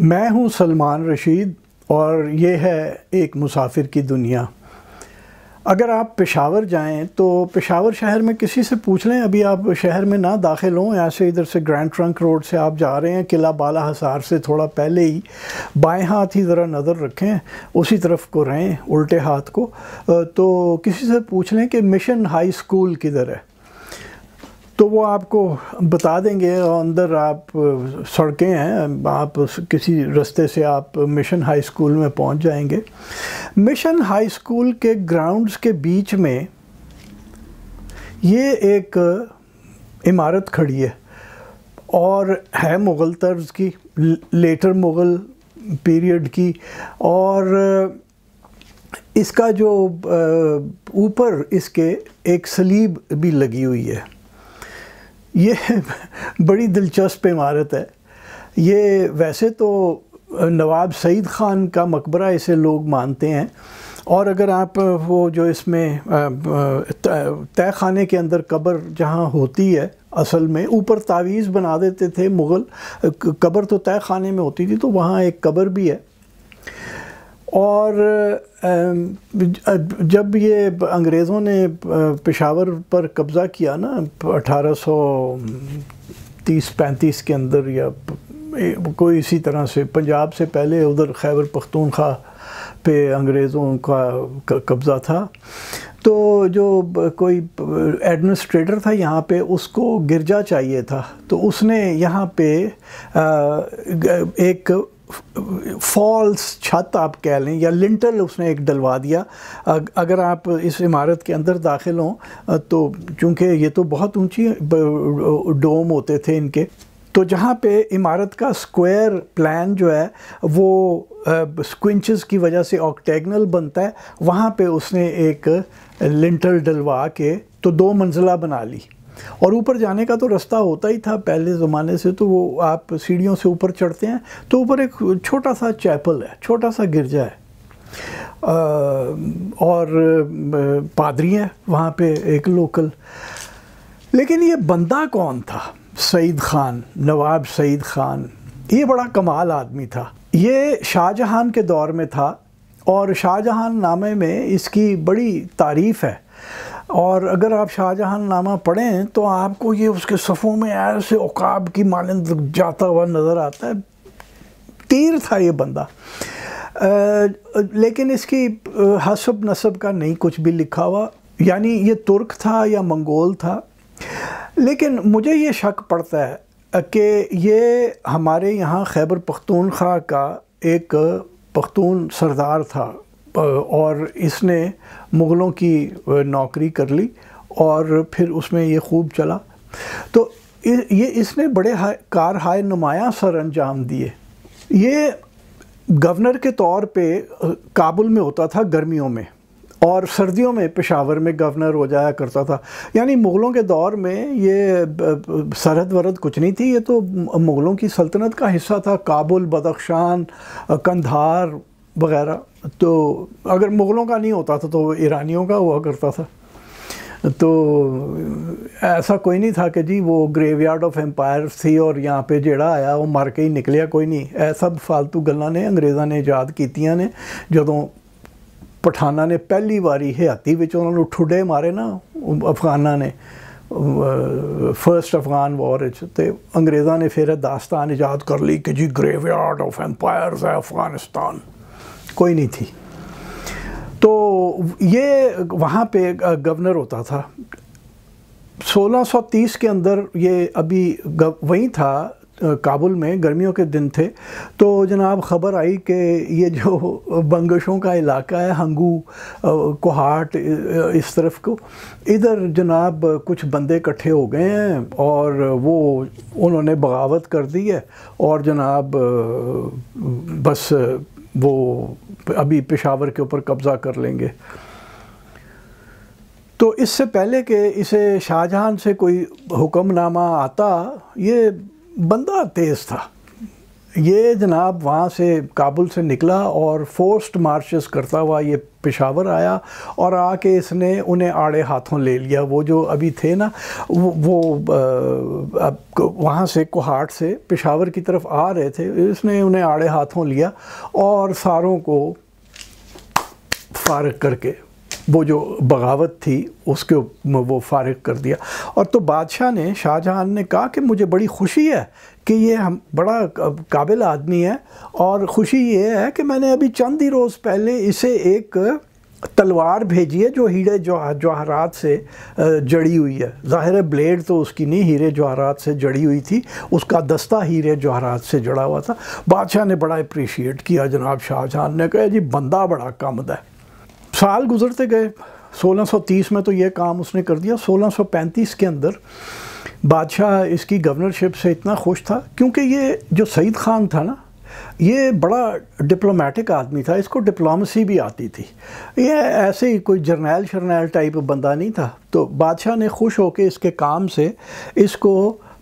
मैं हूं सलमान रशीद और ये है एक मुसाफिर की दुनिया अगर आप पेशावर जाएं तो पेशावर शहर में किसी से पूछ लें अभी आप शहर में ना दाखिल हों ऐसे इधर से ग्रैंड ट्रंक रोड से आप जा रहे हैं किला बाला हसार से थोड़ा पहले ही बाएं हाथ ही ज़रा नज़र रखें उसी तरफ को रहें उल्टे हाथ को तो किसी से पूछ लें कि मिशन हाई स्कूल किधर है तो वो आपको बता देंगे अंदर आप सड़कें हैं आप किसी रास्ते से आप मिशन हाई स्कूल में पहुंच जाएंगे मिशन हाई स्कूल के ग्राउंड्स के बीच में ये एक इमारत खड़ी है और है मुग़ल तर्ज की लेटर मुग़ल पीरियड की और इसका जो ऊपर इसके एक सलीब भी लगी हुई है ये बड़ी दिलचस्प इमारत है ये वैसे तो नवाब सईद ख़ान का मकबरा इसे लोग मानते हैं और अगर आप वो जो इसमें तय खाने के अंदर कब्र जहाँ होती है असल में ऊपर तावीज़ बना देते थे मुग़ल कब्र तो तय खाने में होती थी तो वहाँ एक कब्र भी है और जब ये अंग्रेज़ों ने पेशावर पर कब्ज़ा किया ना 1830 पैंतीस के अंदर या कोई इसी तरह से पंजाब से पहले उधर खैबर पख्तूनख्वा पे अंग्रेज़ों का कब्ज़ा था तो जो कोई एडमिनिस्ट्रेटर था यहाँ पे उसको गिरजा चाहिए था तो उसने यहाँ पे एक फॉल्स छत आप कह लें या लिंटल उसने एक डलवा दिया अगर आप इस इमारत के अंदर दाखिल हों तो चूँकि ये तो बहुत ऊंची डोम होते थे इनके तो जहाँ पे इमारत का स्क्वायर प्लान जो है वो स्क्विंचेस की वजह से ऑक्टेगनल बनता है वहाँ पे उसने एक लिंटल डलवा के तो दो मंजिला बना ली और ऊपर जाने का तो रास्ता होता ही था पहले ज़माने से तो वो आप सीढ़ियों से ऊपर चढ़ते हैं तो ऊपर एक छोटा सा चैपल है छोटा सा गिरजा है और पादरी हैं वहाँ पे एक लोकल लेकिन ये बंदा कौन था सईद ख़ान नवाब सईद ख़ान ये बड़ा कमाल आदमी था ये शाहजहान के दौर में था और शाहजहान नामे में इसकी बड़ी तारीफ़ है और अगर आप शाहजहां नामा पढ़ें तो आपको ये उसके सफ़ों में ऐसे औकाब की मानंद जाता हुआ नज़र आता है तीर था ये बंदा आ, लेकिन इसकी हसब नसब का नहीं कुछ भी लिखा हुआ यानी ये तुर्क था या मंगोल था लेकिन मुझे ये शक पड़ता है कि ये हमारे यहाँ खैबर पख्तूनख्वा का एक पख्तून सरदार था और इसने मुग़लों की नौकरी कर ली और फिर उसमें ये खूब चला तो ये इसने बड़े हाय कार हाय नुमाया सर अंजाम दिए ये गवर्नर के तौर पे काबुल में होता था गर्मियों में और सर्दियों में पेशावर में गवर्नर हो जाया करता था यानी मुग़लों के दौर में ये सरहद वरद कुछ नहीं थी ये तो मुग़लों की सल्तनत का हिस्सा था काबुल बदख्शान कंधार वगैरह तो अगर मुग़लों का नहीं होता था तो ईरानियों का हुआ करता था तो ऐसा कोई नहीं था कि जी वो ग्रेवयार्ड ऑफ एम्पायर थी और यहाँ पे जेड़ा आया वो मर के ही निकलिया कोई नहीं ऐ सब फालतू गल्लां ने ਅੰਗਰੇਜ਼ਾਂ ਨੇ ਯਾਦ ਕੀਤੀਆਂ ਨੇ ਜਦੋਂ ਪਠਾਨਾਂ ਨੇ ਪਹਿਲੀ ਵਾਰੀ ਹਯਾਤੀ ਵਿੱਚ ਉਹਨਾਂ ਨੂੰ ਠੁੱਡੇ ਮਾਰੇ ਨਾ ਅਫਗਾਨਾਂ ਨੇ ਫਰਸਟ ਅਫਗਾਨ ਵਾਰ ਵਿੱਚ ਤੇ ਅੰਗਰੇਜ਼ਾਂ ਨੇ ਫਿਰ ਦਾਸਤਾਨ ਇਜਾਦ ਕਰ ਲਈ ਕਿ ਜੀ ਗ੍ਰੇਵਯਾਰਡ ਆਫ ਐਮਪਾਇਰਸ ਹੈ ਅਫਗਾਨਿਸਤਾਨ कोई नहीं थी तो ये वहाँ पे गवर्नर होता था 1630 के अंदर ये अभी वहीं था काबुल में गर्मियों के दिन थे तो जनाब ख़बर आई कि ये जो बंगशों का इलाका है हंगू कोहाट इस तरफ को इधर जनाब कुछ बंदे इकट्ठे हो गए हैं और वो उन्होंने बगावत कर दी है और जनाब बस वो अभी पेशावर के ऊपर कब्ज़ा कर लेंगे तो इससे पहले कि इसे शाहजहां से कोई हुक्मनामा आता ये बंदा तेज़ था ये जनाब वहाँ से काबुल से निकला और फोर्स्ड मार्चेस करता हुआ ये पेशावर आया और आके इसने उन्हें आड़े हाथों ले लिया वो जो अभी थे ना वो, अब वहाँ से कुहाट से पेशावर की तरफ आ रहे थे इसने उन्हें आड़े हाथों लिया और सारों को फारग करके वो जो बगावत थी उसके वो फारग कर दिया और तो बादशाह ने शाहजहां ने कहा कि मुझे बड़ी खुशी है कि ये हम बड़ा काबिल आदमी है और ख़ुशी ये है कि मैंने अभी चंद ही रोज़ पहले इसे एक तलवार भेजी है जो हीरे जवाहरात से जड़ी हुई है ज़ाहिर ब्लेड तो उसकी नहीं हीरे जवाहरात से जड़ी हुई थी उसका दस्ता हीरे जवाहरात से जड़ा हुआ था बादशाह ने बड़ा अप्रिशिएट किया जनाब शाहजहाँ ने कहा जी बंदा बड़ा कम है साल गुजरते गए 1630 में तो ये काम उसने कर दिया 1635 के अंदर बादशाह इसकी गवर्नरशिप से इतना खुश था क्योंकि ये जो सईद ख़ान था ना ये बड़ा डिप्लोमेटिक आदमी था इसको डिप्लोमेसी भी आती थी ये ऐसे ही कोई जर्नैल शर्नैल टाइप बंदा नहीं था तो बादशाह ने खुश होकर इसके काम से इसको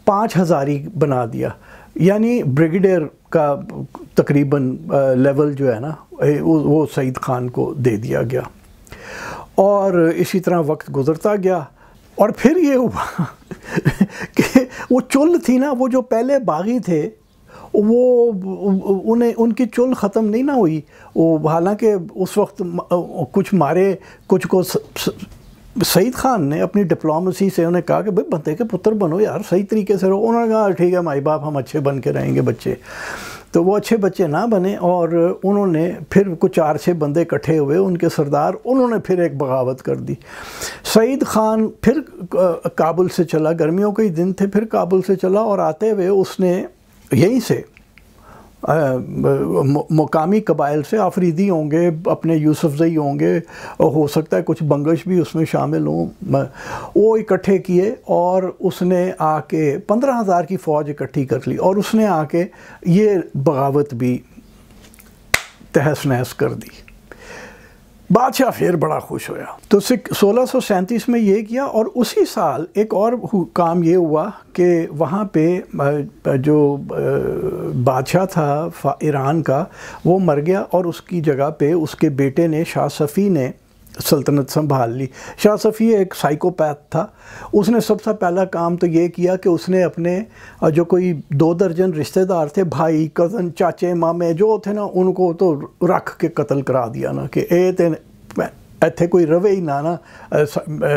पाँच हज़ारी बना दिया यानी ब्रिगेडियर का तकरीबन लेवल जो है ना वो सईद ख़ान को दे दिया गया और इसी तरह वक्त गुज़रता गया और फिर ये हुआ कि वो चुल थी ना वो जो पहले बागी थे वो उन्हें उनकी चुल ख़त्म नहीं ना हुई वो हालांकि उस वक्त कुछ मारे कुछ को सईद खान ने अपनी डिप्लोमेसी से उन्हें कहा कि भाई बंदे के पुत्र बनो यार सही तरीके से रहो उन्होंने कहा ठीक है माई बाप हम अच्छे बन के रहेंगे बच्चे तो वो अच्छे बच्चे ना बने और उन्होंने फिर कुछ चार छः बंदे इकट्ठे हुए उनके सरदार उन्होंने फिर एक बगावत कर दी सईद ख़ान फिर काबुल से चला गर्मियों के ही दिन थे फिर काबुल से चला और आते हुए उसने यहीं से मकामी कबाइल से आफरीदी होंगे अपने यूसुफजई होंगे और हो सकता है कुछ बंगश भी उसमें शामिल हों वो इकट्ठे किए और उसने आके पंद्रह हज़ार की फ़ौज इकट्ठी कर ली और उसने आके ये बगावत भी तहस नहस कर दी बादशाह फिर बड़ा खुश होया तो सोलह सौ सैंतीस में ये किया और उसी साल एक और काम ये हुआ कि वहाँ पे जो बादशाह था ईरान का वो मर गया और उसकी जगह पे उसके बेटे ने शाह सफ़ी ने सल्तनत संभाल ली शाह सफ़ी एक साइकोपैथ था उसने सबसे पहला काम तो ये किया कि उसने अपने जो कोई दो दर्जन रिश्तेदार थे भाई कज़न चाचे मामे जो थे ना उनको तो रख के कत्ल करा दिया ना कि ए ते इतने कोई रवे ही ना ना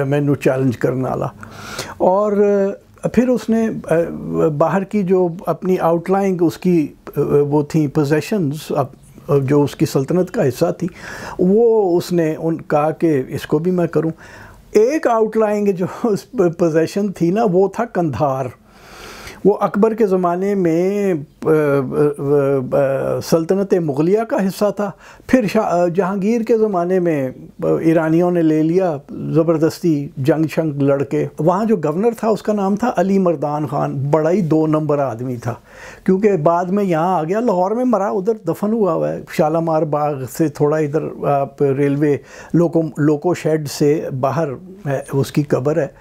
मैनू चैलेंज करने वाला और फिर उसने बाहर की जो अपनी आउटलाइंग उसकी वो थी पोजेशंस जो उसकी सल्तनत का हिस्सा थी वो उसने उन कहा कि इसको भी मैं करूं एक आउटलाइंग जो उस पोजेशन थी ना वो था कंधार वो अकबर के ज़माने में सल्तनत मुगलिया का हिस्सा था फिर जहांगीर के ज़माने में ईरानियों ने ले लिया ज़बरदस्ती जंग शंग लड़के वहाँ जो गवर्नर था उसका नाम था अली मर्दान खान बड़ा ही दो नंबर आदमी था क्योंकि बाद में यहाँ आ गया लाहौर में मरा उधर दफन हुआ हुआ है शालामार बाग से थोड़ा इधर आप रेलवे लोको लोको शेड से बाहर उसकी कबर है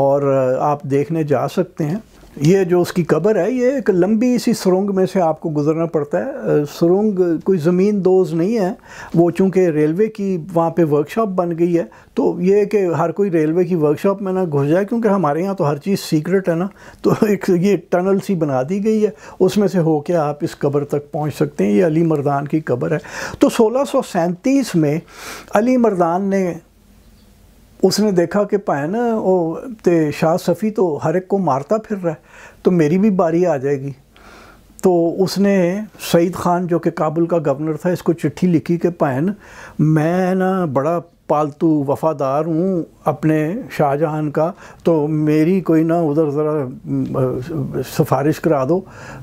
और आप देखने जा सकते हैं ये जो उसकी कबर है ये एक लंबी सी सुरंग में से आपको गुजरना पड़ता है सुरंग कोई ज़मीन दोज नहीं है वो चूँकि रेलवे की वहाँ पे वर्कशॉप बन गई है तो ये कि हर कोई रेलवे की वर्कशॉप में ना घुस जाए क्योंकि हमारे यहाँ तो हर चीज़ सीक्रेट है ना तो एक ये टनल सी बना दी गई है उसमें से होके आप इस कब्र तक पहुँच सकते हैं ये अली मरदान की कब्र है तो सोलह में अली मरदान ने उसने देखा कि भैन वो तो शाह सफ़ी तो हर एक को मारता फिर रहा है तो मेरी भी बारी आ जाएगी तो उसने सईद ख़ान जो कि काबुल का गवर्नर था इसको चिट्ठी लिखी कि भैन मैं ना बड़ा पालतू वफादार हूँ अपने शाहजहां का तो मेरी कोई ना उधर ज़रा सिफारिश करा दो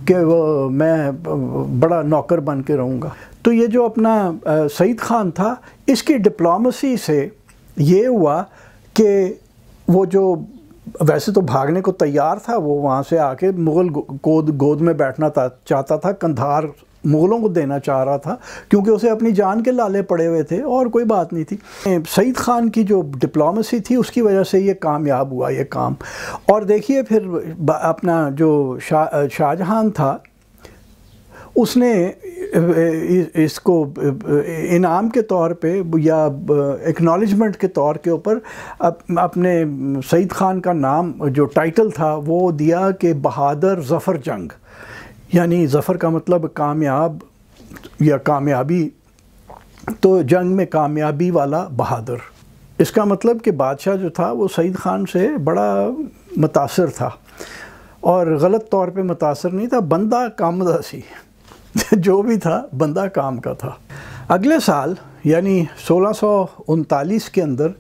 कि वो मैं बड़ा नौकर बन के रहूँगा तो ये जो अपना सईद ख़ान था इसकी डिप्लोमेसी से ये हुआ कि वो जो वैसे तो भागने को तैयार था वो वहाँ से आके मुग़ल गोद गोद में बैठना था चाहता था कंधार मुग़लों को देना चाह रहा था क्योंकि उसे अपनी जान के लाले पड़े हुए थे और कोई बात नहीं थी सईद ख़ान की जो डिप्लोमेसी थी उसकी वजह से ये कामयाब हुआ ये काम और देखिए फिर अपना जो शाह शाहजहान था उसने इसको इनाम के तौर पे या एक्नॉलेजमेंट के तौर के ऊपर अप, अपने सईद ख़ान का नाम जो टाइटल था वो दिया कि बहादुर ज़फ़र जंग यानी ज़फ़र का मतलब कामयाब या कामयाबी तो जंग में कामयाबी वाला बहादुर इसका मतलब कि बादशाह जो था वो सईद ख़ान से बड़ा मुतासर था और ग़लत तौर पे मुतासर नहीं था बंदा कामदा सी जो भी था बंदा काम का था अगले साल यानी सोलह के अंदर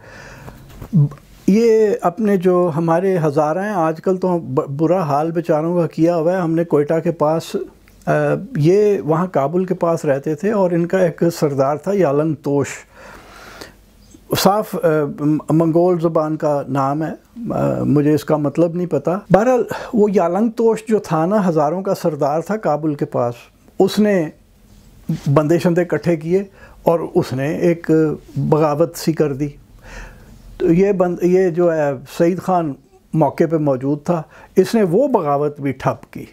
ये अपने जो हमारे हज़ारा हैं आजकल तो बुरा हाल बेचारों का किया हुआ है हमने कोयटा के पास ये वहाँ काबुल के पास रहते थे और इनका एक सरदार था यालंग तोश साफ मंगोल ज़बान का नाम है मुझे इसका मतलब नहीं पता बहरहाल वो यालंग तोश जो था ना हज़ारों का सरदार था काबुल के पास उसने बंदे शंदे इकट्ठे किए और उसने एक बगावत सी कर दी तो ये बंद ये जो है सईद ख़ान मौके पे मौजूद था इसने वो बगावत भी ठप की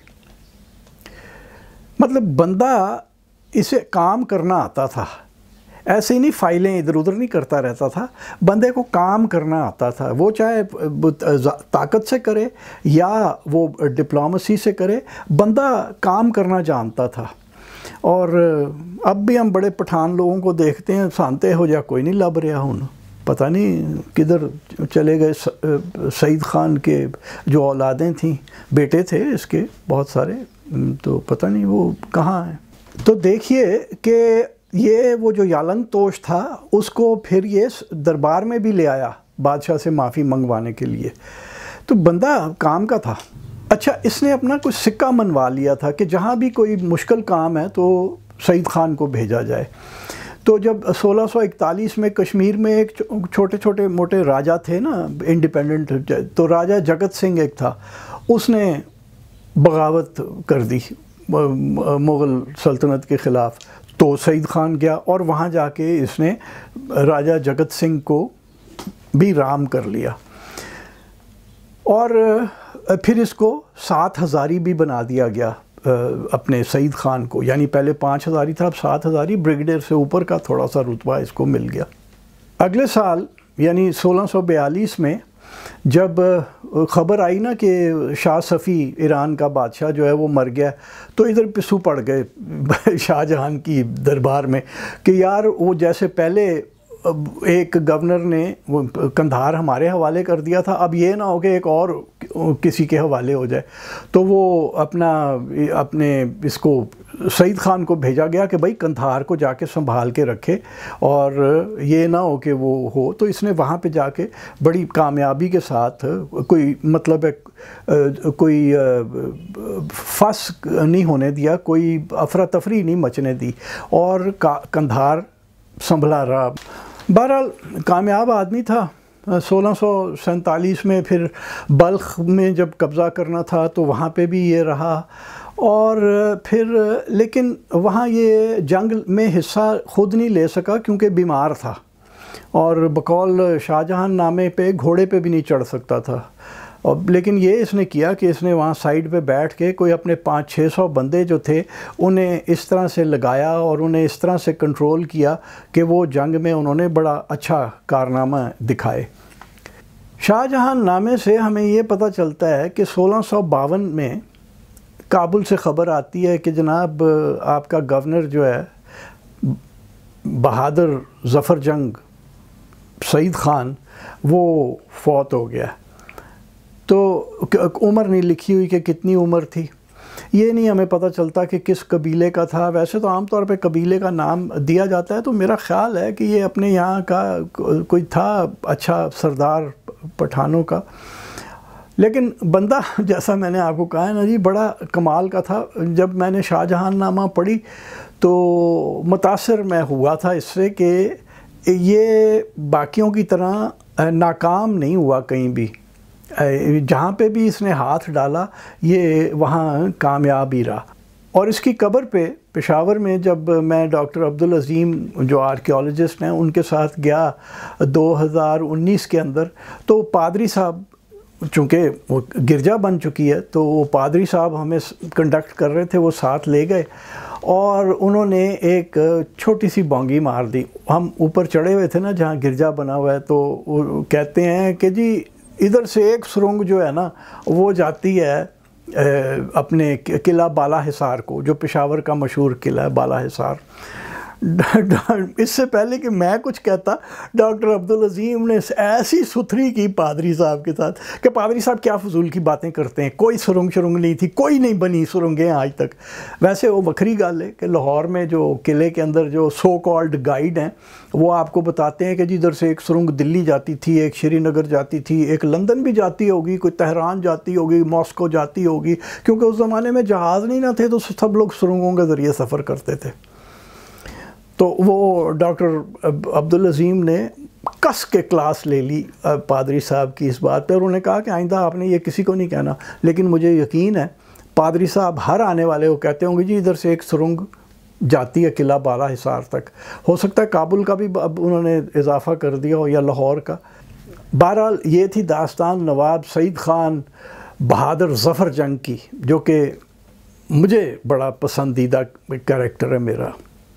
मतलब बंदा इसे काम करना आता था ऐसे नहीं फाइलें इधर उधर नहीं करता रहता था बंदे को काम करना आता था वो चाहे ताकत से करे या वो डिप्लोमेसी से करे बंदा काम करना जानता था और अब भी हम बड़े पठान लोगों को देखते हैं शांते हो जा कोई नहीं लभ रहा हूँ पता नहीं किधर चले गए सईद ख़ान के जो औलादें थीं बेटे थे इसके बहुत सारे तो पता नहीं वो कहाँ हैं तो देखिए कि ये वो जो यालंग तोश था उसको फिर ये दरबार में भी ले आया बादशाह से माफ़ी मंगवाने के लिए तो बंदा काम का था अच्छा इसने अपना कुछ सिक्का मनवा लिया था कि जहाँ भी कोई मुश्किल काम है तो सईद ख़ान को भेजा जाए तो जब 1641 में कश्मीर में एक छोटे छोटे मोटे राजा थे ना इंडिपेंडेंट तो राजा जगत सिंह एक था उसने बगावत कर दी मुग़ल सल्तनत के ख़िलाफ़ तो सईद खान गया और वहाँ जाके इसने राजा जगत सिंह को भी राम कर लिया और फिर इसको सात हज़ारी भी बना दिया गया अपने सईद खान को यानी पहले पाँच हज़ारी था अब सात हज़ारी ब्रिगेडियर से ऊपर का थोड़ा सा रुतबा इसको मिल गया अगले साल यानी 1642 में जब ख़बर आई ना कि शाह सफ़ी ईरान का बादशाह जो है वो मर गया तो इधर पिसू पड़ गए शाहजहां की दरबार में कि यार वो जैसे पहले एक गवर्नर ने वो कंधार हमारे हवाले कर दिया था अब ये ना हो कि एक और किसी के हवाले हो जाए तो वो अपना अपने इसको सईद ख़ान को भेजा गया कि भाई कंधार को जाके संभाल के रखे और ये ना हो कि वो हो तो इसने वहाँ पे जाके बड़ी कामयाबी के साथ कोई मतलब है कोई फस नहीं होने दिया कोई अफरा तफरी नहीं मचने दी और कंधार संभला रहा बहरहाल कामयाब आदमी था सोलह में फिर बल्ख में जब कब्ज़ा करना था तो वहाँ पे भी ये रहा और फिर लेकिन वहाँ ये जंग में हिस्सा खुद नहीं ले सका क्योंकि बीमार था और बकौल शाहजहाँ नामे पे घोड़े पे भी नहीं चढ़ सकता था और लेकिन ये इसने किया कि इसने वहाँ साइड पे बैठ के कोई अपने पाँच छः सौ बंदे जो थे उन्हें इस तरह से लगाया और उन्हें इस तरह से कंट्रोल किया कि वो जंग में उन्होंने बड़ा अच्छा कारनामा दिखाए शाहजहां नामे से हमें ये पता चलता है कि सोलह में काबुल से ख़बर आती है कि जनाब आपका गवर्नर जो है बहादुर जफ़र जंग सईद ख़ान वो फौत हो गया तो उम्र नहीं लिखी हुई कि कितनी उम्र थी ये नहीं हमें पता चलता कि किस कबीले का था वैसे तो आमतौर पे कबीले का नाम दिया जाता है तो मेरा ख्याल है कि ये अपने यहाँ का कोई था अच्छा सरदार पठानों का लेकिन बंदा जैसा मैंने आपको कहा है ना जी बड़ा कमाल का था जब मैंने शाहजहां नामा पढ़ी तो मुतासर मैं हुआ था इससे कि ये बाकियों की तरह नाकाम नहीं हुआ कहीं भी जहाँ पे भी इसने हाथ डाला ये वहाँ कामयाब ही रहा और इसकी कब्र पे पेशावर में जब मैं डॉक्टर अब्दुल अज़ीम जो आर्कियोलॉजिस्ट हैं उनके साथ गया 2019 के अंदर तो पादरी साहब चूँकि वो गिरजा बन चुकी है तो वो पादरी साहब हमें कंडक्ट कर रहे थे वो साथ ले गए और उन्होंने एक छोटी सी बोंगी मार दी हम ऊपर चढ़े हुए थे ना जहाँ गिरजा बना हुआ है तो कहते हैं कि जी इधर से एक सुरंग जो है ना वो जाती है अपने किला बाला हिसार को जो पेशावर का मशहूर किला है बाला हिसार इससे पहले कि मैं कुछ कहता डॉक्टर अब्दुल अजीम ने ऐसी सुथरी की पादरी साहब के साथ कि पादरी साहब क्या फजूल की बातें करते हैं कोई सुरंग शुरंग नहीं थी कोई नहीं बनी सुरंगें आज तक वैसे वो बखरी गाल है कि लाहौर में जो किले के अंदर जो सो कॉल्ड गाइड हैं वो आपको बताते हैं कि जी इधर से एक सुरंग दिल्ली जाती थी एक श्रीनगर जाती थी एक लंदन भी जाती होगी कोई तहरान जाती होगी मॉस्को जाती होगी क्योंकि उस ज़माने में जहाज़ नहीं ना थे तो सब लोग सुरंगों के ज़रिए सफ़र करते थे तो वो डॉक्टर अब्दुल अजीम ने कस के क्लास ले ली पादरी साहब की इस बात पर उन्होंने कहा कि आइंदा आपने ये किसी को नहीं कहना लेकिन मुझे यकीन है पादरी साहब हर आने वाले को कहते होंगे जी इधर से एक सुरंग जाती है किला बाला हिसार तक हो सकता है काबुल का भी अब उन्होंने इजाफा कर दिया हो या लाहौर का बहरहाल ये थी दास्तान नवाब सईद ख़ान बहादुर जफ़र जंग की जो कि मुझे बड़ा पसंदीदा कैरेक्टर है मेरा